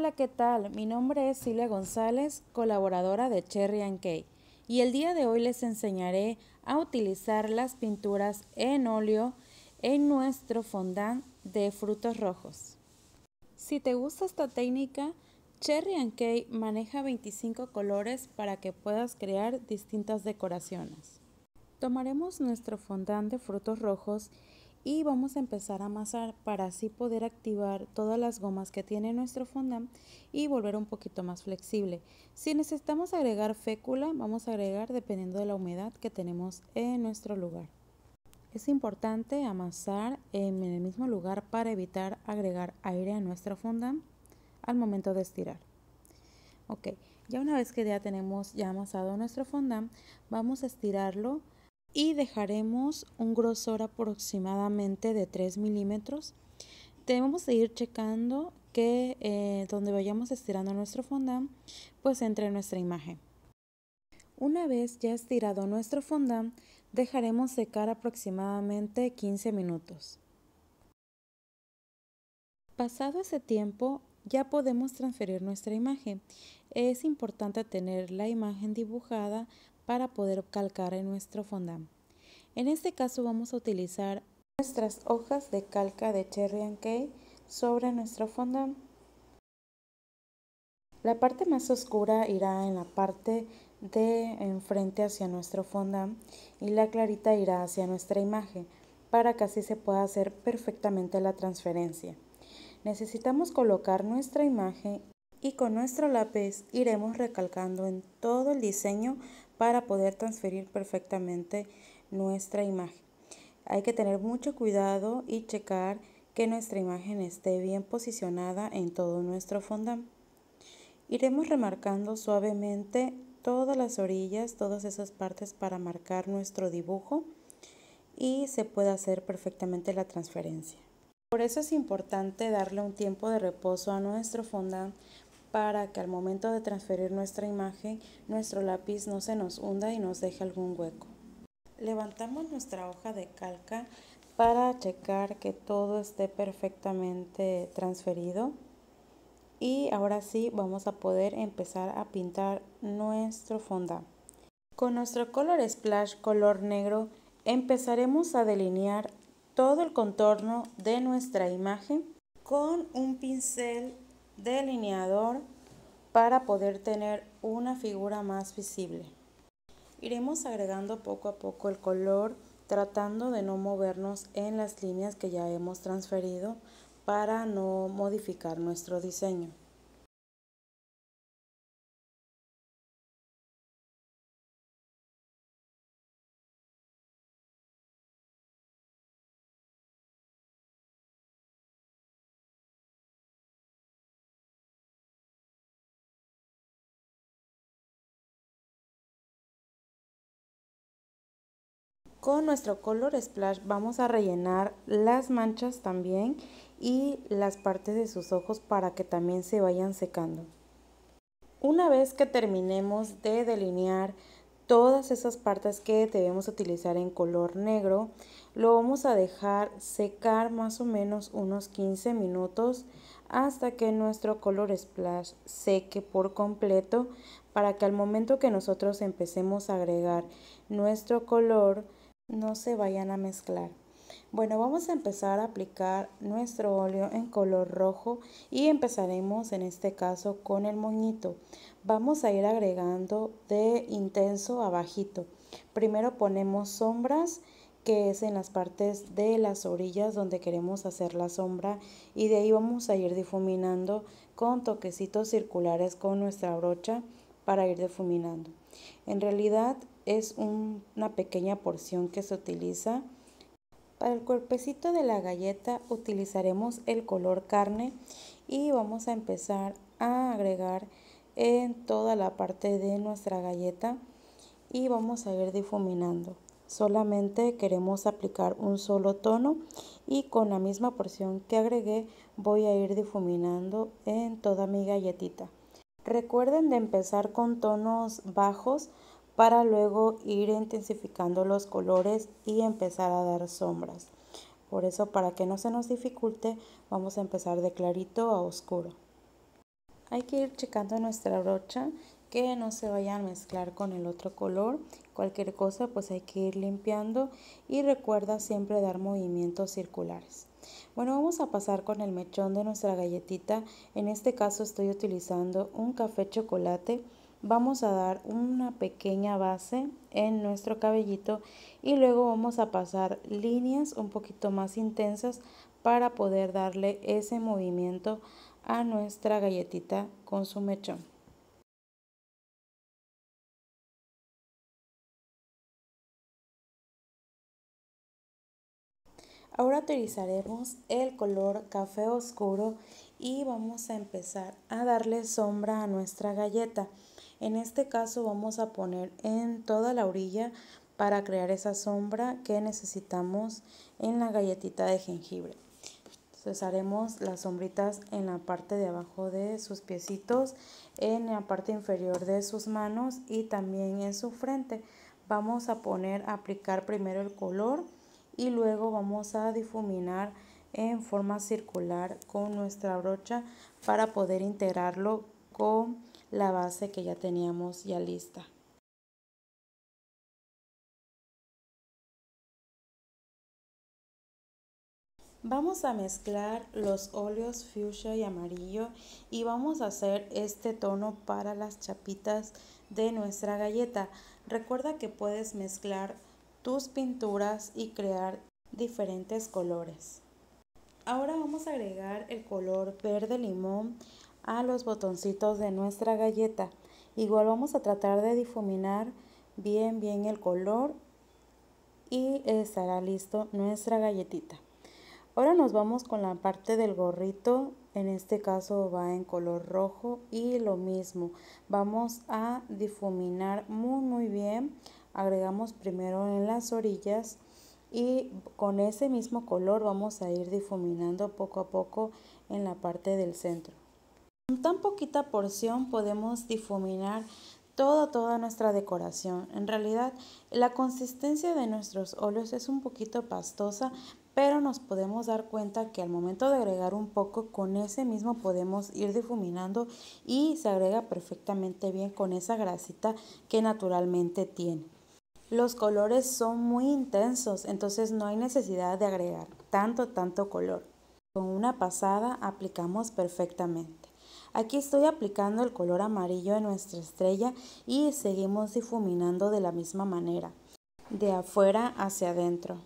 Hola, ¿qué tal? Mi nombre es Silvia González, colaboradora de Cherry and Cake, y el día de hoy les enseñaré a utilizar las pinturas en óleo en nuestro fondant de frutos rojos. Si te gusta esta técnica, Cherry and Cake maneja 25 colores para que puedas crear distintas decoraciones. Tomaremos nuestro fondant de frutos rojos y vamos a empezar a amasar para así poder activar todas las gomas que tiene nuestro fondant y volver un poquito más flexible. Si necesitamos agregar fécula, vamos a agregar dependiendo de la humedad que tenemos en nuestro lugar. Es importante amasar en el mismo lugar para evitar agregar aire a nuestro fondant al momento de estirar. Ok, ya una vez que ya tenemos ya amasado nuestro fondant, vamos a estirarlo y dejaremos un grosor aproximadamente de 3 milímetros. Debemos que ir checando que eh, donde vayamos estirando nuestro fondant, pues entre nuestra imagen. Una vez ya estirado nuestro fondant, dejaremos secar aproximadamente 15 minutos. Pasado ese tiempo, ya podemos transferir nuestra imagen. Es importante tener la imagen dibujada para poder calcar en nuestro fondant. En este caso vamos a utilizar nuestras hojas de calca de Cherry and Kay sobre nuestro fondant. La parte más oscura irá en la parte de enfrente hacia nuestro fondant y la clarita irá hacia nuestra imagen para que así se pueda hacer perfectamente la transferencia. Necesitamos colocar nuestra imagen y con nuestro lápiz iremos recalcando en todo el diseño para poder transferir perfectamente nuestra imagen. Hay que tener mucho cuidado y checar que nuestra imagen esté bien posicionada en todo nuestro fondant. Iremos remarcando suavemente todas las orillas, todas esas partes para marcar nuestro dibujo y se puede hacer perfectamente la transferencia. Por eso es importante darle un tiempo de reposo a nuestro fondant para que al momento de transferir nuestra imagen nuestro lápiz no se nos hunda y nos deje algún hueco. Levantamos nuestra hoja de calca para checar que todo esté perfectamente transferido y ahora sí vamos a poder empezar a pintar nuestro fondant. Con nuestro color splash color negro empezaremos a delinear todo el contorno de nuestra imagen con un pincel delineador para poder tener una figura más visible. Iremos agregando poco a poco el color tratando de no movernos en las líneas que ya hemos transferido para no modificar nuestro diseño. Con nuestro color splash vamos a rellenar las manchas también y las partes de sus ojos para que también se vayan secando. Una vez que terminemos de delinear todas esas partes que debemos utilizar en color negro, lo vamos a dejar secar más o menos unos 15 minutos hasta que nuestro color splash seque por completo para que al momento que nosotros empecemos a agregar nuestro color no se vayan a mezclar. Bueno, vamos a empezar a aplicar nuestro óleo en color rojo y empezaremos en este caso con el moñito. Vamos a ir agregando de intenso a bajito. Primero ponemos sombras que es en las partes de las orillas donde queremos hacer la sombra y de ahí vamos a ir difuminando con toquecitos circulares con nuestra brocha para ir difuminando. En realidad es una pequeña porción que se utiliza. Para el cuerpecito de la galleta utilizaremos el color carne y vamos a empezar a agregar en toda la parte de nuestra galleta y vamos a ir difuminando. Solamente queremos aplicar un solo tono y con la misma porción que agregué voy a ir difuminando en toda mi galletita. Recuerden de empezar con tonos bajos para luego ir intensificando los colores y empezar a dar sombras. Por eso para que no se nos dificulte vamos a empezar de clarito a oscuro. Hay que ir checando nuestra brocha que no se vaya a mezclar con el otro color. Cualquier cosa pues hay que ir limpiando y recuerda siempre dar movimientos circulares. Bueno, vamos a pasar con el mechón de nuestra galletita. En este caso estoy utilizando un café chocolate. Vamos a dar una pequeña base en nuestro cabellito y luego vamos a pasar líneas un poquito más intensas para poder darle ese movimiento a nuestra galletita con su mechón. Ahora utilizaremos el color café oscuro y vamos a empezar a darle sombra a nuestra galleta. En este caso vamos a poner en toda la orilla para crear esa sombra que necesitamos en la galletita de jengibre. Entonces haremos las sombritas en la parte de abajo de sus piecitos, en la parte inferior de sus manos y también en su frente. Vamos a poner, a aplicar primero el color y luego vamos a difuminar en forma circular con nuestra brocha para poder integrarlo con la base que ya teníamos ya lista. Vamos a mezclar los óleos fuchsia y amarillo y vamos a hacer este tono para las chapitas de nuestra galleta. Recuerda que puedes mezclar tus pinturas y crear diferentes colores. Ahora vamos a agregar el color verde limón a los botoncitos de nuestra galleta. Igual vamos a tratar de difuminar bien bien el color y estará listo nuestra galletita. Ahora nos vamos con la parte del gorrito, en este caso va en color rojo y lo mismo. Vamos a difuminar muy muy bien agregamos primero en las orillas y con ese mismo color vamos a ir difuminando poco a poco en la parte del centro. Con tan poquita porción podemos difuminar toda toda nuestra decoración. En realidad la consistencia de nuestros óleos es un poquito pastosa, pero nos podemos dar cuenta que al momento de agregar un poco con ese mismo podemos ir difuminando y se agrega perfectamente bien con esa grasita que naturalmente tiene los colores son muy intensos, entonces no hay necesidad de agregar tanto, tanto color. Con una pasada aplicamos perfectamente. Aquí estoy aplicando el color amarillo de nuestra estrella y seguimos difuminando de la misma manera, de afuera hacia adentro.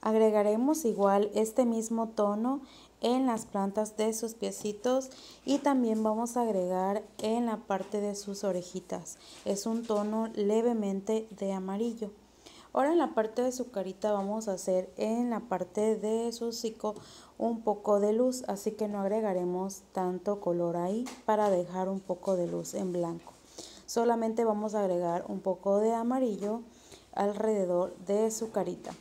Agregaremos igual este mismo tono en las plantas de sus piecitos y también vamos a agregar en la parte de sus orejitas. Es un tono levemente de amarillo. Ahora en la parte de su carita vamos a hacer en la parte de su hocico un poco de luz, así que no agregaremos tanto color ahí para dejar un poco de luz en blanco. Solamente vamos a agregar un poco de amarillo alrededor de su carita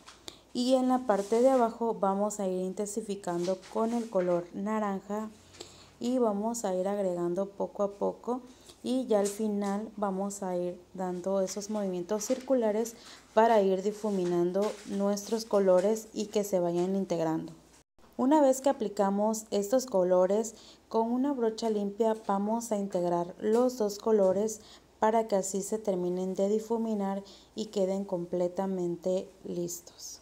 y en la parte de abajo vamos a ir intensificando con el color naranja y vamos a ir agregando poco a poco y ya al final vamos a ir dando esos movimientos circulares para ir difuminando nuestros colores y que se vayan integrando. Una vez que aplicamos estos colores, con una brocha limpia vamos a integrar los dos colores para que así se terminen de difuminar y queden completamente listos.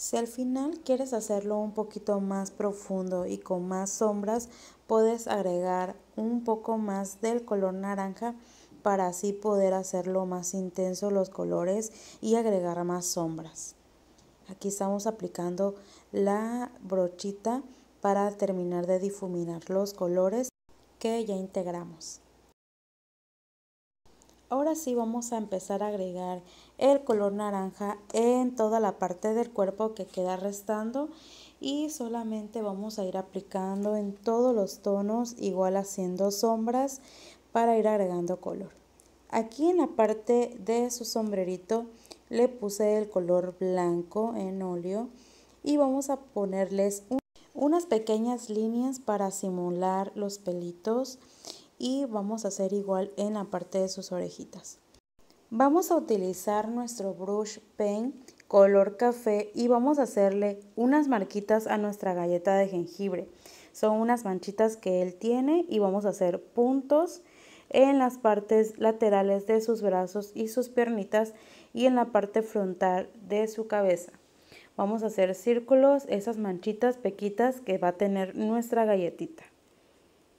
Si al final quieres hacerlo un poquito más profundo y con más sombras, puedes agregar un poco más del color naranja para así poder hacerlo más intenso los colores y agregar más sombras. Aquí estamos aplicando la brochita para terminar de difuminar los colores que ya integramos. Ahora sí vamos a empezar a agregar el color naranja en toda la parte del cuerpo que queda restando y solamente vamos a ir aplicando en todos los tonos, igual haciendo sombras para ir agregando color. Aquí en la parte de su sombrerito le puse el color blanco en óleo y vamos a ponerles unas pequeñas líneas para simular los pelitos y vamos a hacer igual en la parte de sus orejitas. Vamos a utilizar nuestro brush pen color café y vamos a hacerle unas marquitas a nuestra galleta de jengibre. Son unas manchitas que él tiene y vamos a hacer puntos en las partes laterales de sus brazos y sus piernitas y en la parte frontal de su cabeza. Vamos a hacer círculos, esas manchitas pequitas que va a tener nuestra galletita.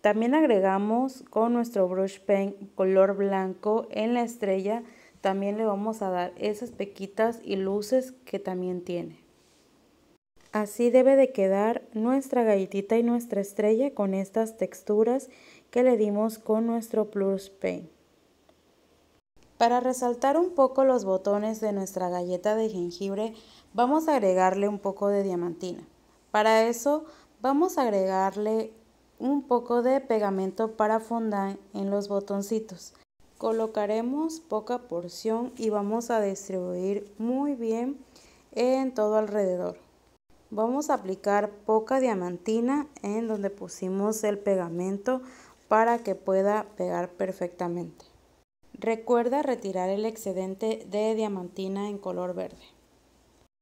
También agregamos con nuestro brush pen color blanco en la estrella, también le vamos a dar esas pequitas y luces que también tiene. Así debe de quedar nuestra galletita y nuestra estrella con estas texturas que le dimos con nuestro Plus Paint. Para resaltar un poco los botones de nuestra galleta de jengibre, vamos a agregarle un poco de diamantina. Para eso vamos a agregarle un poco de pegamento para fondant en los botoncitos. Colocaremos poca porción y vamos a distribuir muy bien en todo alrededor. Vamos a aplicar poca diamantina en donde pusimos el pegamento para que pueda pegar perfectamente. Recuerda retirar el excedente de diamantina en color verde.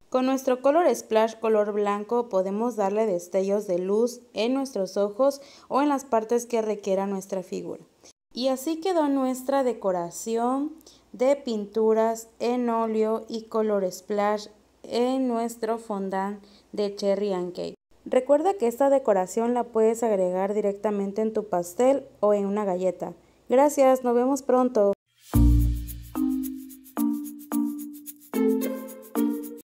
Con nuestro color splash color blanco podemos darle destellos de luz en nuestros ojos o en las partes que requiera nuestra figura. Y así quedó nuestra decoración de pinturas en óleo y color splash en nuestro fondant de Cherry and Cake. Recuerda que esta decoración la puedes agregar directamente en tu pastel o en una galleta. Gracias, nos vemos pronto.